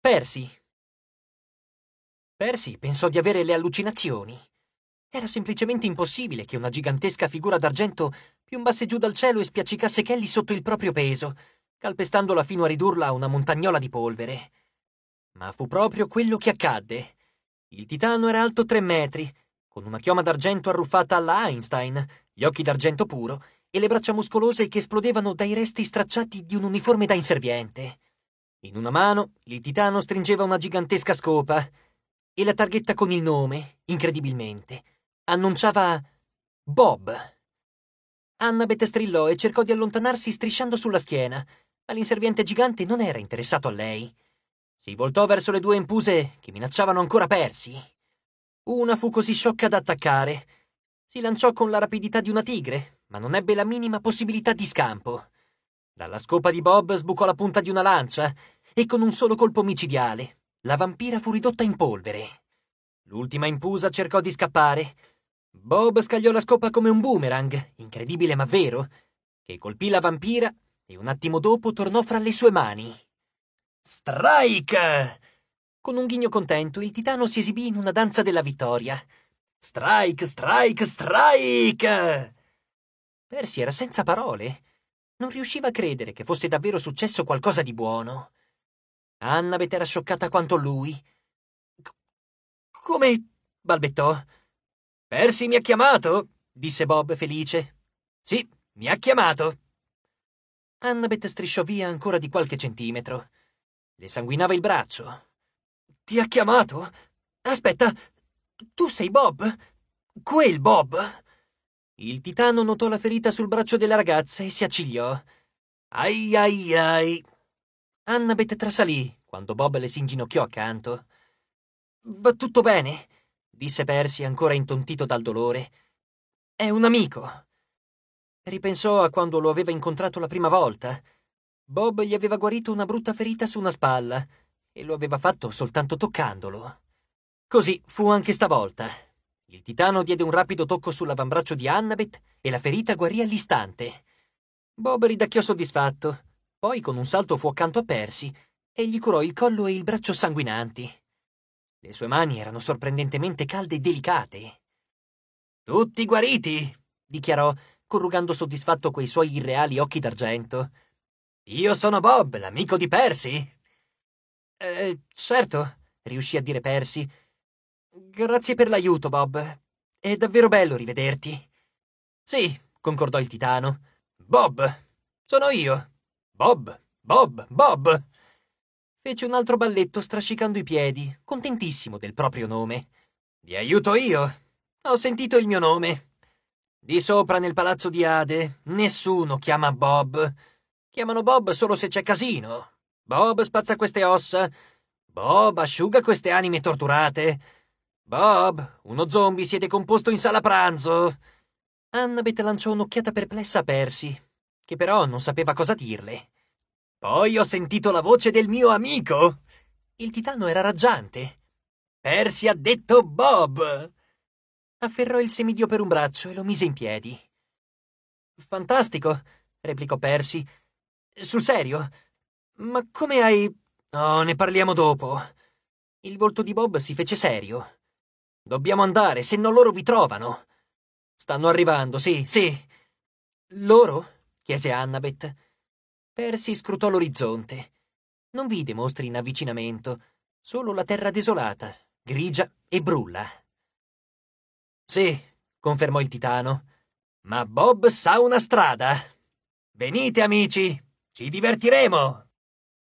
Percy. Percy pensò di avere le allucinazioni. Era semplicemente impossibile che una gigantesca figura d'argento piombasse giù dal cielo e spiaccicasse Kelly sotto il proprio peso, calpestandola fino a ridurla a una montagnola di polvere. Ma fu proprio quello che accadde. Il titano era alto tre metri, con una chioma d'argento arruffata alla Einstein, gli occhi d'argento puro e le braccia muscolose che esplodevano dai resti stracciati di un uniforme da inserviente. In una mano il titano stringeva una gigantesca scopa e la targhetta con il nome, incredibilmente, annunciava Bob. Annabeth strillò e cercò di allontanarsi strisciando sulla schiena, ma l'inserviente gigante non era interessato a lei. Si voltò verso le due impuse che minacciavano ancora persi. Una fu così sciocca da attaccare. Si lanciò con la rapidità di una tigre, ma non ebbe la minima possibilità di scampo. Dalla scopa di Bob sbucò la punta di una lancia e con un solo colpo micidiale la vampira fu ridotta in polvere. L'ultima impusa cercò di scappare. Bob scagliò la scopa come un boomerang, incredibile ma vero, che colpì la vampira e un attimo dopo tornò fra le sue mani. Strike! Con un ghigno contento il titano si esibì in una danza della vittoria. Strike, strike, strike! Percy era senza parole. Non riusciva a credere che fosse davvero successo qualcosa di buono. Annabeth era scioccata quanto lui. come? balbettò. Percy mi ha chiamato, disse Bob felice. Sì, mi ha chiamato. Annabeth strisciò via ancora di qualche centimetro. Le sanguinava il braccio. Ti ha chiamato? Aspetta, tu sei Bob? Quel Bob? Il titano notò la ferita sul braccio della ragazza e si accigliò. Ai ai ai. Annabeth trasalì quando Bob le si inginocchiò accanto. Va tutto bene, disse Percy ancora intontito dal dolore. È un amico. Ripensò a quando lo aveva incontrato la prima volta. Bob gli aveva guarito una brutta ferita su una spalla e lo aveva fatto soltanto toccandolo. Così fu anche stavolta. Il titano diede un rapido tocco sull'avambraccio di Annabeth e la ferita guarì all'istante. Bob ridacchiò soddisfatto, poi con un salto fu accanto a Percy e gli curò il collo e il braccio sanguinanti. Le sue mani erano sorprendentemente calde e delicate. Tutti guariti, dichiarò, corrugando soddisfatto quei suoi irreali occhi d'argento. Io sono Bob, l'amico di Percy. Eh, certo, riuscì a dire Percy, Grazie per l'aiuto, Bob. È davvero bello rivederti. Sì, concordò il titano. Bob, sono io. Bob, Bob, Bob. Fece un altro balletto strascicando i piedi, contentissimo del proprio nome. Vi aiuto io. Ho sentito il mio nome. Di sopra nel palazzo di Ade nessuno chiama Bob. Chiamano Bob solo se c'è casino. Bob spazza queste ossa. Bob asciuga queste anime torturate. Bob, uno zombie siete composto in sala pranzo. Annabeth lanciò un'occhiata perplessa a Percy, che però non sapeva cosa dirle. Poi ho sentito la voce del mio amico. Il titano era raggiante. Percy ha detto Bob. Afferrò il semidio per un braccio e lo mise in piedi. Fantastico, replicò Percy. Sul serio? Ma come hai... Oh, ne parliamo dopo. Il volto di Bob si fece serio. Dobbiamo andare, se no loro vi trovano. Stanno arrivando, sì, sì. Loro? chiese Annabeth. Percy scrutò l'orizzonte. Non vide mostri in avvicinamento, solo la terra desolata, grigia e brulla. Sì, confermò il titano. Ma Bob sa una strada. Venite, amici, ci divertiremo.